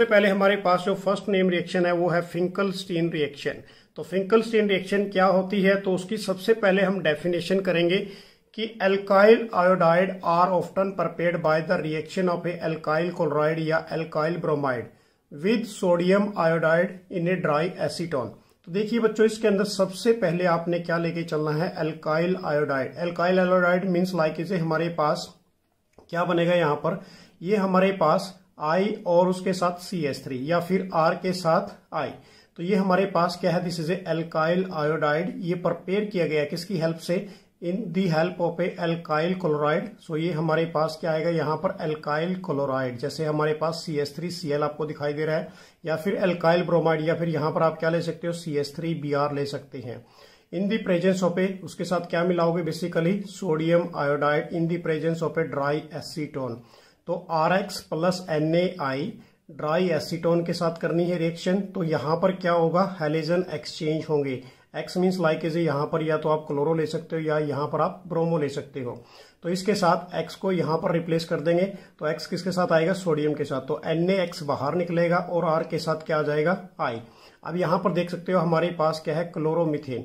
सबसे पहले हमारे पास जो फर्स्ट नेम रिएक्शन है वो है फिंकल स्टीन रिएक्शन तो फिंकल स्टीन रिएक्शन क्या होती है तो उसकी सबसे पहले हम डेफिनेशन करेंगे कि alkyl iodide are often prepared by the reaction of a alkyl chloride या alkyl bromide with sodium iodide in a dry acetone तो देखिए बच्चों इसके अंदर सबसे पहले आपने क्या लेके चलना है alkyl iodide alkyl iodide means like इसे हमारे पास क्या बनेगा यहां पर ये हमारे पास आई और उसके साथ सी एस थ्री या फिर आर के साथ आई तो ये हमारे पास क्या है this is a alkyl iodide ये प्रपेयर किया गया किसकी हेल्प से in the help of a alkyl chloride so ये हमारे पास क्या आएगा यहाँ पर एल्काइल क्लोराइड जैसे हमारे पास C S three C L आपको दिखाई दे रहा है या फिर एल्काइल ब्रोमाइड या फिर यहाँ पर आप क्या ले सकते हो C S three B R ले सकते हैं इन दी प्रेजेंस ऑफ ए उसके साथ क्या मिलाओगे basically sodium iodide in the presence of a dry acetone तो R X plus N A I dry acetone के साथ करनी है रिएक्शन तो यहां पर क्या होगा हेलिजन एक्सचेंज होंगे एक्स मीन्स लाइक इज यहां पर या तो आप क्लोरो ले सकते हो या यहां पर आप ब्रोमो ले सकते हो तो इसके साथ एक्स को यहां पर रिप्लेस कर देंगे तो एक्स किसके साथ आएगा सोडियम के साथ तो एन एक्स बाहर निकलेगा और आर के साथ क्या आ जाएगा आई अब यहां पर देख सकते हो हमारे पास क्या है chloromethane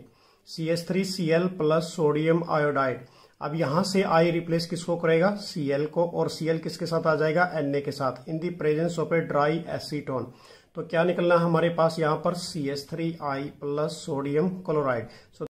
C S three C L plus sodium iodide अब यहां से आई रिप्लेस किसको करेगा सीएल को और सीएल किसके साथ आ जाएगा एनए के साथ in the presence of a dry acetone तो क्या निकलना हमारे पास यहां पर C S three I plus sodium chloride so